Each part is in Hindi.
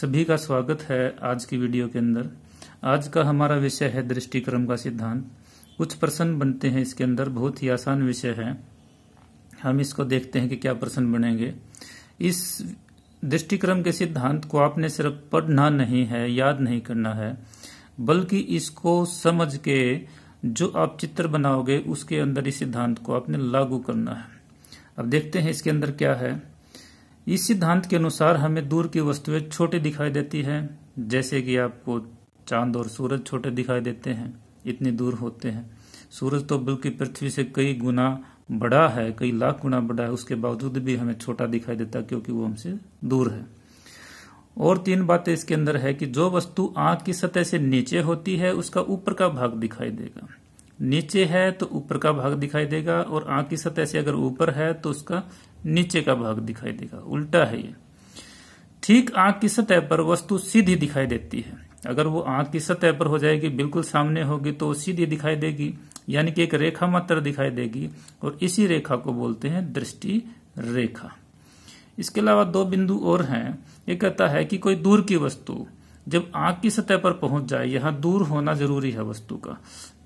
सभी का स्वागत है आज की वीडियो के अंदर आज का हमारा विषय है दृष्टिक्रम का सिद्धांत कुछ प्रश्न बनते हैं इसके अंदर बहुत ही आसान विषय है हम इसको देखते हैं कि क्या प्रश्न बनेंगे इस दृष्टिक्रम के सिद्धांत को आपने सिर्फ पढ़ना नहीं है याद नहीं करना है बल्कि इसको समझ के जो आप चित्र बनाओगे उसके अंदर इस सिद्धांत को आपने लागू करना है अब देखते हैं इसके अंदर क्या है इस सिद्धांत के अनुसार हमें दूर की वस्तुएं छोटी दिखाई देती है जैसे कि आपको चांद और सूरज छोटे दिखाई देते हैं इतने दूर होते हैं सूरज तो बल्कि पृथ्वी से कई गुना बड़ा है कई लाख गुना बड़ा है उसके बावजूद भी हमें छोटा दिखाई देता है क्योंकि वो हमसे दूर है और तीन बातें इसके अंदर है कि जो वस्तु आंख की सतह से नीचे होती है उसका ऊपर का भाग दिखाई देगा नीचे है तो ऊपर का भाग दिखाई देगा और आंख की सतह से अगर ऊपर है तो उसका नीचे का भाग दिखाई देगा उल्टा है ये ठीक आंख की सतह पर वस्तु सीधी दिखाई देती है अगर वो आंख की सतह पर हो जाएगी बिल्कुल सामने होगी तो सीधी दिखाई देगी यानी कि एक रेखा मात्र दिखाई देगी और इसी रेखा को बोलते हैं दृष्टि रेखा इसके अलावा दो बिंदु और हैं ये कहता है कि कोई दूर की वस्तु जब आंख की सतह पर पहुंच जाए यहाँ दूर होना जरूरी है वस्तु का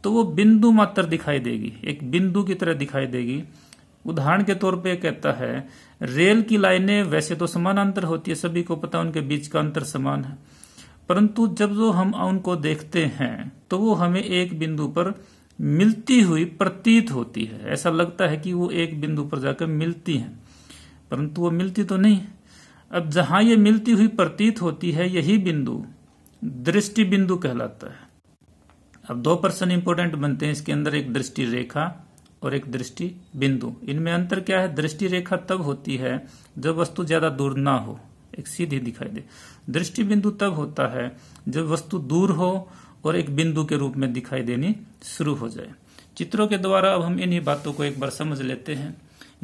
तो वो बिंदु मात्र दिखाई देगी एक बिंदु की तरह दिखाई देगी उदाहरण के तौर पे कहता है रेल की लाइनें वैसे तो समानांतर होती है सभी को पता उनके बीच का अंतर समान है परंतु जब जो हम उनको देखते हैं तो वो हमें एक बिंदु पर मिलती हुई प्रतीत होती है ऐसा लगता है कि वो एक बिंदु पर जाकर मिलती हैं परंतु वो मिलती तो नहीं अब जहां ये मिलती हुई प्रतीत होती है यही बिंदु दृष्टि बिंदु कहलाता है अब दो प्रश्न इंपोर्टेंट बनते हैं इसके अंदर एक दृष्टि रेखा और एक दृष्टि बिंदु इनमें अंतर क्या है दृष्टि रेखा तब होती है जब वस्तु ज्यादा दूर ना हो एक सीधी दिखाई दे दृष्टि बिंदु तब होता है जब वस्तु दूर हो और एक बिंदु के रूप में दिखाई देनी शुरू हो जाए चित्रों के द्वारा अब हम इन्हीं बातों को एक बार समझ लेते हैं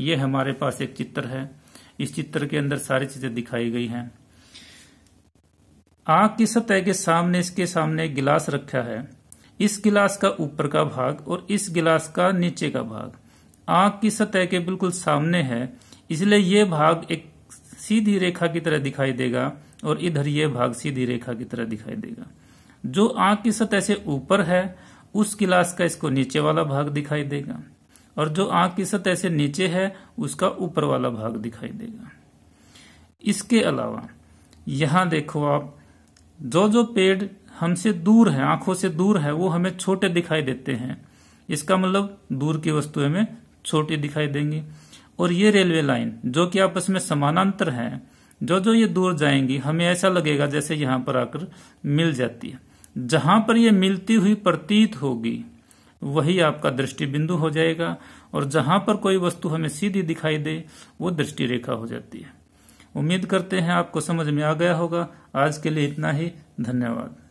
ये हमारे पास एक चित्र है इस चित्र के अंदर सारी चीजें दिखाई गई हैं आंख की सतह के सामने इसके सामने गिलास रखा है इस गिलास का ऊपर का भाग और इस गिलास का नीचे का भाग आंख की सतह के बिल्कुल सामने है इसलिए यह भाग एक सीधी रेखा की तरह दिखाई देगा और इधर यह भाग सीधी रेखा की तरह दिखाई देगा जो आंख की सतह से ऊपर है उस गिलास का इसको नीचे वाला भाग दिखाई देगा और जो आंख की सतह से नीचे है उसका ऊपर वाला भाग दिखाई देगा इसके अलावा यहां देखो आप जो जो पेड़ हमसे दूर है आंखों से दूर है वो हमें छोटे दिखाई देते हैं इसका मतलब दूर की वस्तु हमें छोटी दिखाई देंगी और ये रेलवे लाइन जो कि आपस में समानांतर है जो जो ये दूर जाएंगी हमें ऐसा लगेगा जैसे यहां पर आकर मिल जाती है जहां पर ये मिलती हुई प्रतीत होगी वही आपका दृष्टि बिंदु हो जाएगा और जहां पर कोई वस्तु हमें सीधी दिखाई दे वो दृष्टि रेखा हो जाती है उम्मीद करते हैं आपको समझ में आ गया होगा आज के लिए इतना ही धन्यवाद